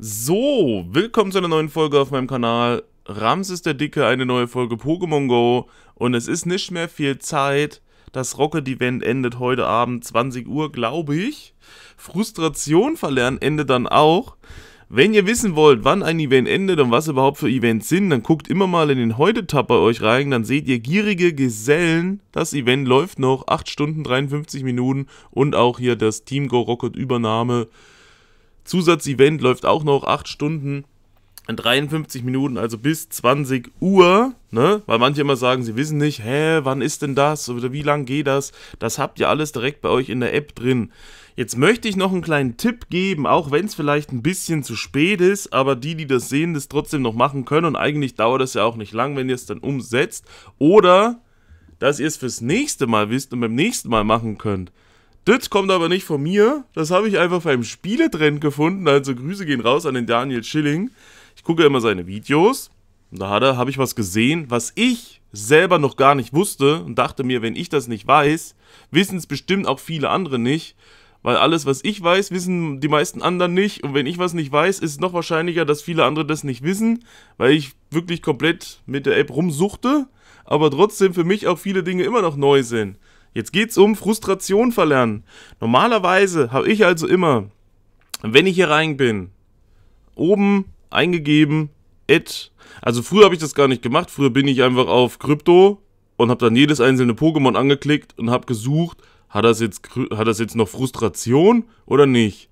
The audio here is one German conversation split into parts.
So, willkommen zu einer neuen Folge auf meinem Kanal. Ramses der Dicke, eine neue Folge Pokémon Go. Und es ist nicht mehr viel Zeit. Das Rocket Event endet heute Abend 20 Uhr, glaube ich. Frustration verlernen endet dann auch. Wenn ihr wissen wollt, wann ein Event endet und was überhaupt für Events sind, dann guckt immer mal in den Heute-Tab bei euch rein, dann seht ihr gierige Gesellen. Das Event läuft noch 8 Stunden 53 Minuten und auch hier das Team Go Rocket Übernahme Zusatzevent läuft auch noch 8 Stunden. In 53 Minuten, also bis 20 Uhr, ne? Weil manche immer sagen, sie wissen nicht, hä, wann ist denn das oder wie lang geht das? Das habt ihr alles direkt bei euch in der App drin. Jetzt möchte ich noch einen kleinen Tipp geben, auch wenn es vielleicht ein bisschen zu spät ist, aber die, die das sehen, das trotzdem noch machen können und eigentlich dauert das ja auch nicht lang, wenn ihr es dann umsetzt. Oder, dass ihr es fürs nächste Mal wisst und beim nächsten Mal machen könnt. Das kommt aber nicht von mir. Das habe ich einfach beim Spieletrend gefunden. Also Grüße gehen raus an den Daniel Schilling. Ich gucke immer seine Videos. Und da er, habe ich was gesehen, was ich selber noch gar nicht wusste und dachte mir, wenn ich das nicht weiß, wissen es bestimmt auch viele andere nicht. Weil alles, was ich weiß, wissen die meisten anderen nicht. Und wenn ich was nicht weiß, ist es noch wahrscheinlicher, dass viele andere das nicht wissen, weil ich wirklich komplett mit der App rumsuchte, aber trotzdem für mich auch viele Dinge immer noch neu sind. Jetzt geht's um Frustration verlernen. Normalerweise habe ich also immer, wenn ich hier rein bin, oben eingegeben, et. Also früher habe ich das gar nicht gemacht. Früher bin ich einfach auf Krypto und habe dann jedes einzelne Pokémon angeklickt und habe gesucht, hat das, jetzt, hat das jetzt noch Frustration oder nicht?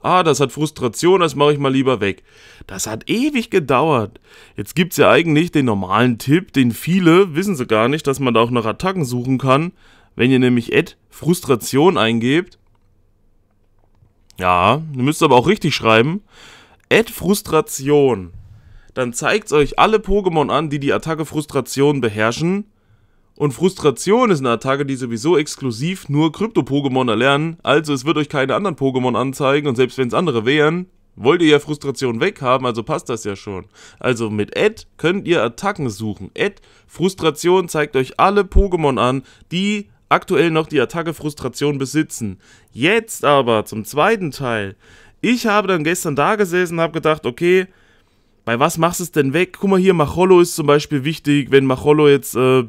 Ah, das hat Frustration, das mache ich mal lieber weg. Das hat ewig gedauert. Jetzt gibt es ja eigentlich den normalen Tipp, den viele wissen sie gar nicht, dass man da auch nach Attacken suchen kann. Wenn ihr nämlich Ad Frustration eingebt, ja, ihr müsst aber auch richtig schreiben, Ad Frustration, dann zeigt es euch alle Pokémon an, die die Attacke Frustration beherrschen. Und Frustration ist eine Attacke, die sowieso exklusiv nur Krypto-Pokémon erlernen, also es wird euch keine anderen Pokémon anzeigen und selbst wenn es andere wären, wollt ihr ja Frustration weghaben, also passt das ja schon. Also mit Ad könnt ihr Attacken suchen. Ad Frustration zeigt euch alle Pokémon an, die aktuell noch die Attacke-Frustration besitzen. Jetzt aber zum zweiten Teil. Ich habe dann gestern da gesessen und habe gedacht, okay, bei was machst du es denn weg? Guck mal hier, Macholo ist zum Beispiel wichtig, wenn Macholo jetzt äh,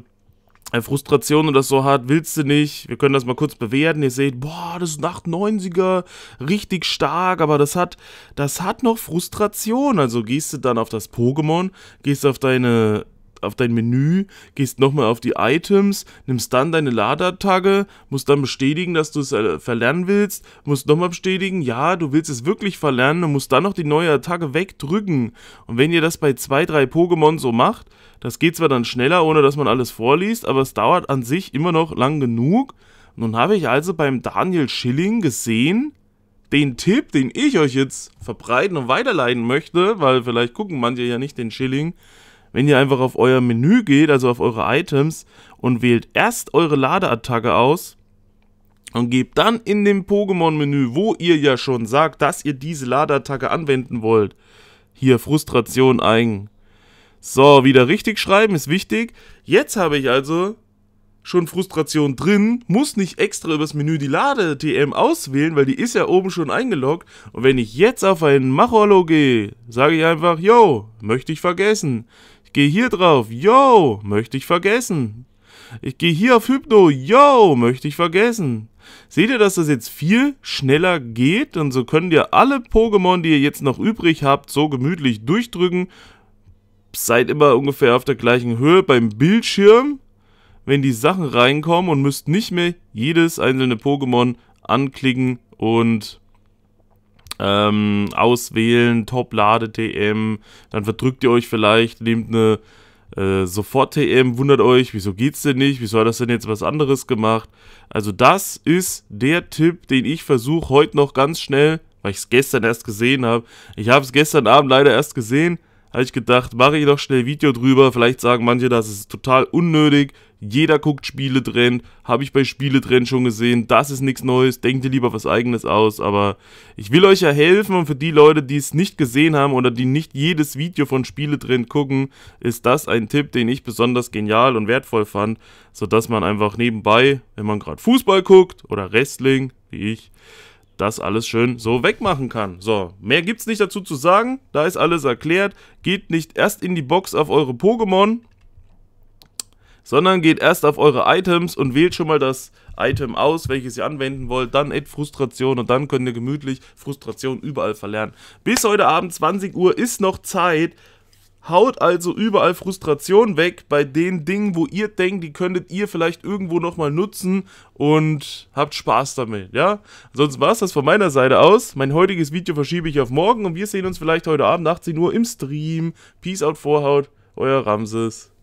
Frustration oder so hat, willst du nicht. Wir können das mal kurz bewerten. Ihr seht, boah, das ist ein 98er, richtig stark, aber das hat, das hat noch Frustration. Also gehst du dann auf das Pokémon, gehst auf deine auf dein Menü, gehst nochmal auf die Items, nimmst dann deine Ladatagge, musst dann bestätigen, dass du es äh, verlernen willst, musst nochmal bestätigen, ja, du willst es wirklich verlernen und musst dann noch die neue Attacke wegdrücken. Und wenn ihr das bei zwei, drei Pokémon so macht, das geht zwar dann schneller, ohne dass man alles vorliest, aber es dauert an sich immer noch lang genug. Nun habe ich also beim Daniel Schilling gesehen, den Tipp, den ich euch jetzt verbreiten und weiterleiten möchte, weil vielleicht gucken manche ja nicht den Schilling, wenn ihr einfach auf euer Menü geht, also auf eure Items und wählt erst eure Ladeattacke aus und gebt dann in dem Pokémon-Menü, wo ihr ja schon sagt, dass ihr diese Ladeattacke anwenden wollt, hier Frustration ein. So, wieder richtig schreiben ist wichtig. Jetzt habe ich also schon Frustration drin, muss nicht extra übers Menü die Lade-TM auswählen, weil die ist ja oben schon eingeloggt. Und wenn ich jetzt auf einen Macholo gehe, sage ich einfach, yo, möchte ich vergessen. Geh hier drauf, yo, möchte ich vergessen. Ich gehe hier auf Hypno, yo, möchte ich vergessen. Seht ihr, dass das jetzt viel schneller geht? Und so könnt ihr alle Pokémon, die ihr jetzt noch übrig habt, so gemütlich durchdrücken. Seid immer ungefähr auf der gleichen Höhe beim Bildschirm, wenn die Sachen reinkommen und müsst nicht mehr jedes einzelne Pokémon anklicken und ähm, auswählen, Top-Lade-TM, dann verdrückt ihr euch vielleicht, nehmt eine äh, Sofort-TM, wundert euch, wieso geht's denn nicht, wieso hat das denn jetzt was anderes gemacht. Also das ist der Tipp, den ich versuche heute noch ganz schnell, weil ich es gestern erst gesehen habe. Ich habe es gestern Abend leider erst gesehen, habe ich gedacht, mache ich doch schnell ein Video drüber. Vielleicht sagen manche, das ist total unnötig. Jeder guckt Spiele drin, habe ich bei Spiele drin schon gesehen. Das ist nichts Neues, denkt ihr lieber was eigenes aus. Aber ich will euch ja helfen und für die Leute, die es nicht gesehen haben oder die nicht jedes Video von Spiele drin gucken, ist das ein Tipp, den ich besonders genial und wertvoll fand, sodass man einfach nebenbei, wenn man gerade Fußball guckt oder Wrestling, wie ich, das alles schön so wegmachen kann. So, mehr gibt's nicht dazu zu sagen. Da ist alles erklärt. Geht nicht erst in die Box auf eure Pokémon, sondern geht erst auf eure Items und wählt schon mal das Item aus, welches ihr anwenden wollt, dann Add Frustration und dann könnt ihr gemütlich Frustration überall verlernen. Bis heute Abend 20 Uhr ist noch Zeit. Haut also überall Frustration weg bei den Dingen, wo ihr denkt, die könntet ihr vielleicht irgendwo nochmal nutzen und habt Spaß damit, ja? Ansonsten war es das von meiner Seite aus. Mein heutiges Video verschiebe ich auf morgen und wir sehen uns vielleicht heute Abend 18 Uhr im Stream. Peace out, Vorhaut, euer Ramses.